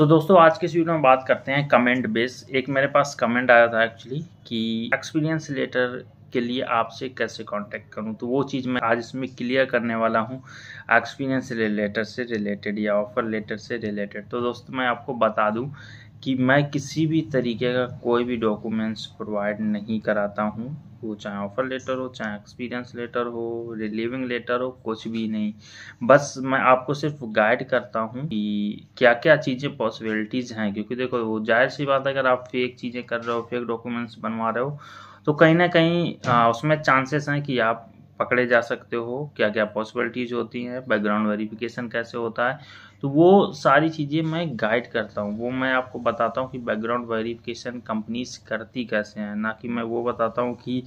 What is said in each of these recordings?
तो दोस्तों आज के इस वीडियो में बात करते हैं कमेंट बेस एक मेरे पास कमेंट आया था एक्चुअली कि एक्सपीरियंस लेटर के लिए आपसे कैसे कांटेक्ट करूं तो वो चीज़ मैं आज इसमें क्लियर करने वाला हूं एक्सपीरियंस लेटर से रिलेटेड या ऑफर लेटर से रिलेटेड तो दोस्तों मैं आपको बता दूं कि मैं किसी भी तरीके का कोई भी डॉक्यूमेंट्स प्रोवाइड नहीं कराता हूँ वो चाहे ऑफ़र लेटर हो चाहे एक्सपीरियंस लेटर हो रिलीविंग लेटर हो कुछ भी नहीं बस मैं आपको सिर्फ गाइड करता हूँ कि क्या क्या चीज़ें पॉसिबिलिटीज़ हैं क्योंकि देखो वो जाहिर सी बात है अगर आप फेक चीज़ें कर रहे हो फेक डॉक्यूमेंट्स बनवा रहे हो तो कहीं ना कहीं उसमें चांसेस हैं कि आप पकड़े जा सकते हो क्या क्या पॉसिबिलिटीज़ होती हैं बैकग्राउंड वेरिफिकेशन कैसे होता है तो वो सारी चीज़ें मैं गाइड करता हूँ वो मैं आपको बताता हूँ कि बैकग्राउंड वेरिफिकेशन कंपनीज करती कैसे हैं ना कि मैं वो बताता हूँ कि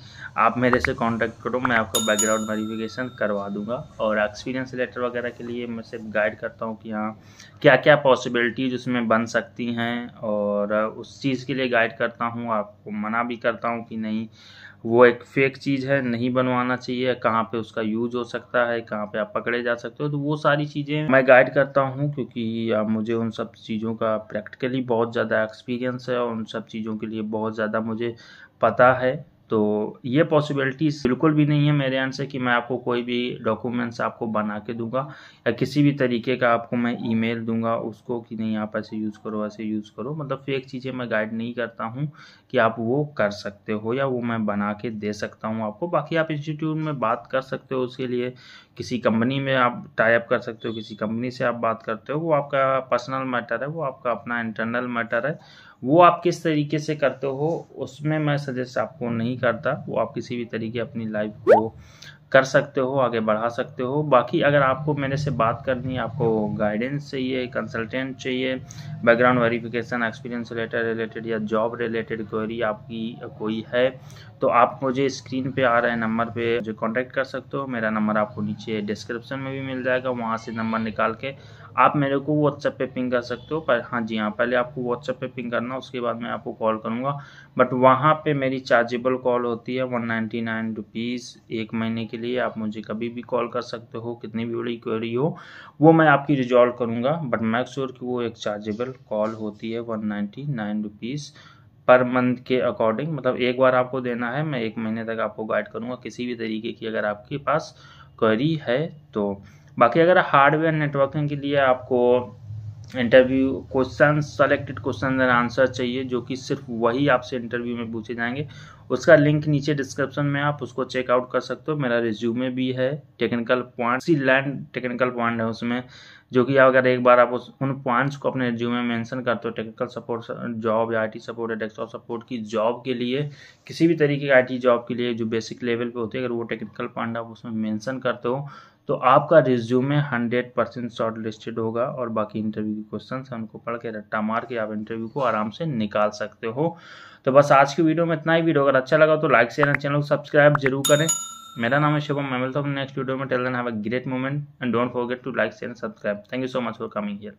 आप मेरे से कांटेक्ट करो मैं आपका बैकग्राउंड वेरिफिकेशन करवा दूंगा और एक्सपीरियंस लेटर वगैरह के लिए मैं सिर्फ गाइड करता हूँ कि हाँ क्या क्या पॉसिबिलिटीज उसमें बन सकती हैं और उस चीज़ के लिए गाइड करता हूँ आपको मना भी करता हूँ कि नहीं वो एक फेक चीज़ है नहीं बनवाना चाहिए कहाँ पे उसका यूज हो सकता है कहाँ पे आप पकड़े जा सकते हो तो वो सारी चीज़ें मैं गाइड करता हूँ क्योंकि मुझे उन सब चीज़ों का प्रैक्टिकली बहुत ज़्यादा एक्सपीरियंस है और उन सब चीज़ों के लिए बहुत ज़्यादा मुझे पता है तो ये पॉसिबिलिटीज़ बिल्कुल भी नहीं है मेरे यहाँ से कि मैं आपको कोई भी डॉक्यूमेंट्स आपको बना के दूंगा या किसी भी तरीके का आपको मैं ईमेल दूंगा उसको कि नहीं आप ऐसे यूज़ करो ऐसे यूज़ करो मतलब फेक चीज़ें मैं गाइड नहीं करता हूँ कि आप वो कर सकते हो या वो मैं बना के दे सकता हूँ आपको बाकी आप इंस्टीट्यूट में बात कर सकते हो उसके लिए किसी कंपनी में आप टाइप कर सकते हो किसी कंपनी से आप बात करते हो वो आपका पर्सनल मैटर है वो आपका अपना इंटरनल मैटर है वो आप किस तरीके से करते हो उसमें मैं सजेस्ट आपको नहीं करता वो आप किसी भी तरीके अपनी लाइफ को कर सकते हो आगे बढ़ा सकते हो बाकी अगर आपको मेरे से बात करनी है आपको गाइडेंस चाहिए कंसल्टेंट चाहिए background verification experience related related या जॉब रिलेटेड क्वेरी आपकी कोई है तो आप मुझे स्क्रीन पे आ रहे नंबर पे जो कांटेक्ट कर सकते हो मेरा नंबर आपको नीचे डिस्क्रिप्शन में भी मिल जाएगा वहाँ से नंबर निकाल के आप मेरे को व्हाट्सएप पे पिंग कर सकते हो पर हाँ जी हाँ पहले आपको व्हाट्सएप पे पिंग करना उसके बाद मैं आपको कॉल करूँगा बट वहाँ पे मेरी चार्जेबल कॉल होती है वन नाइन्टी नाइन रुपीज़ एक महीने के लिए आप मुझे कभी भी कॉल कर सकते हो कितनी भी बड़ी क्वेरी हो वो मैं आपकी रिजॉल्व करूँगा बट मैक श्योर कि वो एक चार्जेबल कॉल होती है one ninety nine rupees per month के अकॉर्डिंग मतलब एक बार आपको देना है मैं एक महीने तक आपको गाइड करूँगा किसी भी तरीके की अगर आपके पास क्वेरी है तो बाकी अगर हार्डवेयर नेटवर्किंग के लिए आपको interview question selected question and answer चाहिए जो कि सिर्फ वही आपसे इंटरव्यू में पूछे जाएंगे उसका लिंक नीचे डिस्क्रिप्शन में आप उसको चेकआउट कर सकते हो मेरा रिज्यूमे भी है technical point C land technical point है उसमें जो कि अगर एक बार आप उस उन पॉइंट्स को अपने रिज्यूमे में मेंशन करते हो टेक्निकल सपोर्ट जॉब या आईटी सपोर्ट या डेस्कटॉप सपोर्ट की जॉब के लिए किसी भी तरीके की आईटी जॉब के लिए जो बेसिक लेवल पे होती है अगर वो टेक्निकल पॉइंट आप उसमें मेंशन करते हो तो आपका resume hundred percent shortlisted होगा और बाकी इंटरव्यू के क्वेश्चन है उनको पढ़ के रट्टा मार के आप इंटरव्यू को आराम से निकाल सकते हो तो बस आज की वीडियो में इतना ही वीडियो अगर अच्छा लगा तो लाइक शेयर चैनल को सब्सक्राइब जरूर करें मेरा नाम है शुभम मैं मिलता हूँ नेक्स्ट वीडियो में till then have a great moment and don't forget to like share and subscribe thank you so much for coming here